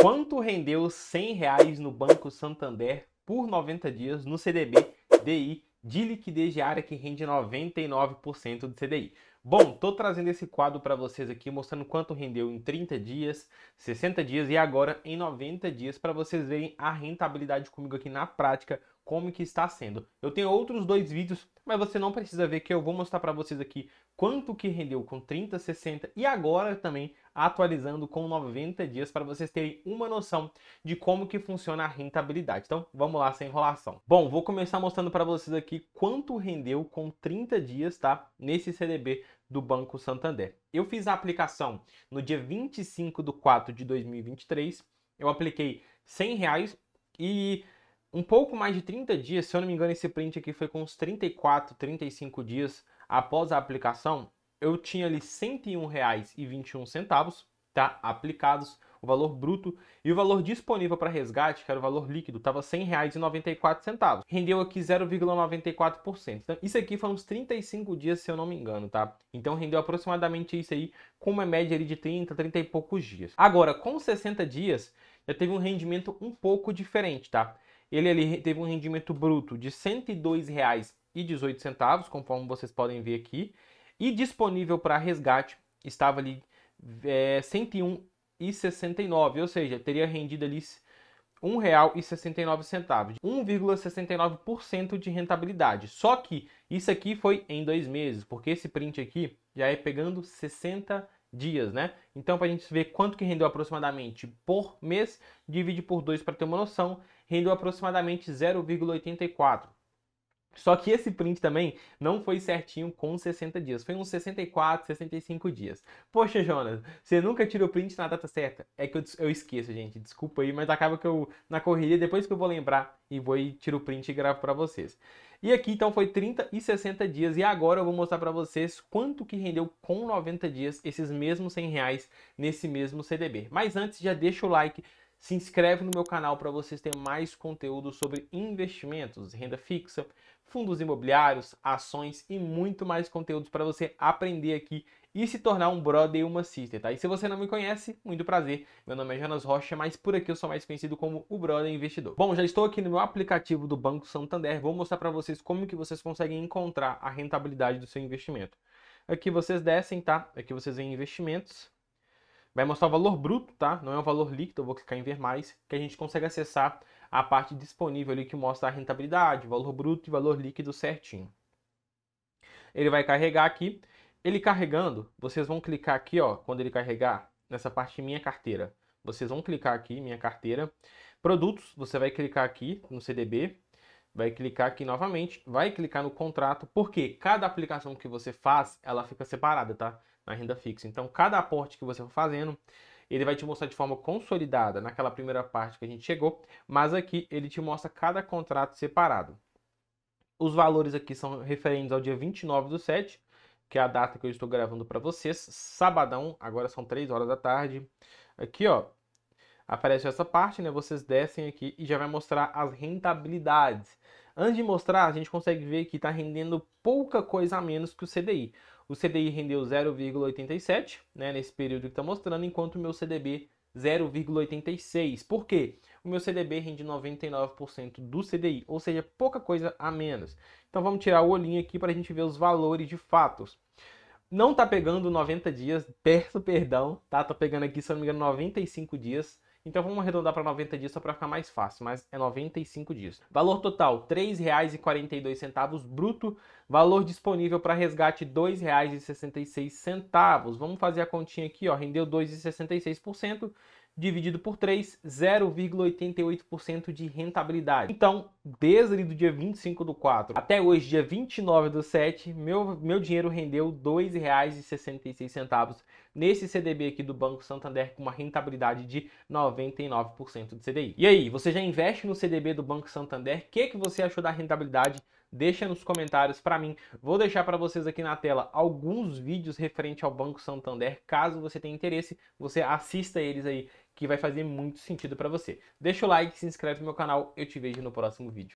Quanto rendeu 100 reais no Banco Santander por 90 dias no CDB DI de liquidez diária que rende 99% do CDI? Bom, estou trazendo esse quadro para vocês aqui, mostrando quanto rendeu em 30 dias, 60 dias e agora em 90 dias, para vocês verem a rentabilidade comigo aqui na prática, como que está sendo. Eu tenho outros dois vídeos, mas você não precisa ver que eu vou mostrar para vocês aqui quanto que rendeu com 30, 60 e agora também atualizando com 90 dias para vocês terem uma noção de como que funciona a rentabilidade. Então, vamos lá sem enrolação. Bom, vou começar mostrando para vocês aqui quanto rendeu com 30 dias, tá? Nesse CDB do Banco Santander. Eu fiz a aplicação no dia 25 de 4 de 2023. Eu apliquei 100 reais e um pouco mais de 30 dias, se eu não me engano, esse print aqui foi com uns 34, 35 dias após a aplicação, eu tinha ali R$ 101,21, tá? Aplicados o valor bruto e o valor disponível para resgate, que era o valor líquido, estava R$ 100,94. Rendeu aqui 0,94%. Então, isso aqui foram uns 35 dias, se eu não me engano, tá? Então, rendeu aproximadamente isso aí, com uma média ali de 30, 30 e poucos dias. Agora, com 60 dias, já teve um rendimento um pouco diferente, tá? Ele ali teve um rendimento bruto de R$ 102,18, conforme vocês podem ver aqui e disponível para resgate estava ali é, 101,69, ou seja, teria rendido ali R$ 1,69, 1,69% de rentabilidade. Só que isso aqui foi em dois meses, porque esse print aqui já é pegando 60 dias, né? Então, para a gente ver quanto que rendeu aproximadamente por mês, divide por 2 para ter uma noção, rendeu aproximadamente 0,84. Só que esse print também não foi certinho com 60 dias, foi uns 64, 65 dias. Poxa, Jonas, você nunca tirou print na data certa? É que eu, eu esqueço, gente, desculpa aí, mas acaba que eu, na correria, depois que eu vou lembrar, e vou e tiro o print e gravo para vocês. E aqui então foi 30 e 60 dias, e agora eu vou mostrar para vocês quanto que rendeu com 90 dias esses mesmos 100 reais nesse mesmo CDB. Mas antes, já deixa o like, se inscreve no meu canal para vocês terem mais conteúdo sobre investimentos, renda fixa, fundos imobiliários, ações e muito mais conteúdos para você aprender aqui e se tornar um brother e uma sister, tá? E se você não me conhece, muito prazer. Meu nome é Jonas Rocha, mas por aqui eu sou mais conhecido como o brother investidor. Bom, já estou aqui no meu aplicativo do Banco Santander. Vou mostrar para vocês como que vocês conseguem encontrar a rentabilidade do seu investimento. Aqui vocês descem, tá? Aqui vocês vêm investimentos vai mostrar o valor bruto, tá? Não é o valor líquido, eu vou clicar em ver mais, que a gente consegue acessar a parte disponível ali que mostra a rentabilidade, valor bruto e valor líquido certinho. Ele vai carregar aqui. Ele carregando, vocês vão clicar aqui, ó, quando ele carregar, nessa parte minha carteira. Vocês vão clicar aqui, minha carteira. Produtos, você vai clicar aqui no CDB vai clicar aqui novamente, vai clicar no contrato, porque cada aplicação que você faz, ela fica separada, tá? Na renda fixa. Então, cada aporte que você for fazendo, ele vai te mostrar de forma consolidada naquela primeira parte que a gente chegou, mas aqui ele te mostra cada contrato separado. Os valores aqui são referentes ao dia 29 do 7, que é a data que eu estou gravando para vocês, sabadão, agora são 3 horas da tarde. Aqui, ó, aparece essa parte, né? Vocês descem aqui e já vai mostrar as rentabilidades. Antes de mostrar, a gente consegue ver que está rendendo pouca coisa a menos que o CDI. O CDI rendeu 0,87 né, nesse período que está mostrando, enquanto o meu CDB 0,86. Por quê? O meu CDB rende 99% do CDI, ou seja, pouca coisa a menos. Então vamos tirar o olhinho aqui para a gente ver os valores de fatos. Não está pegando 90 dias, peço perdão, tá? Tá pegando aqui, se não me engano, 95 dias então vamos arredondar para 90 dias só para ficar mais fácil, mas é 95 dias. Valor total R$ 3,42 bruto, valor disponível para resgate R$ 2,66. Vamos fazer a continha aqui, ó, rendeu 2,66% dividido por 3, 0,88% de rentabilidade. Então, desde o dia 25 do 4 até hoje, dia 29 do 7, meu, meu dinheiro rendeu R$ 2,66 nesse CDB aqui do Banco Santander com uma rentabilidade de 99% de CDI. E aí, você já investe no CDB do Banco Santander? O que, que você achou da rentabilidade? Deixa nos comentários para mim. Vou deixar para vocês aqui na tela alguns vídeos referente ao Banco Santander. Caso você tenha interesse, você assista eles aí, que vai fazer muito sentido para você. Deixa o like, se inscreve no meu canal. Eu te vejo no próximo vídeo.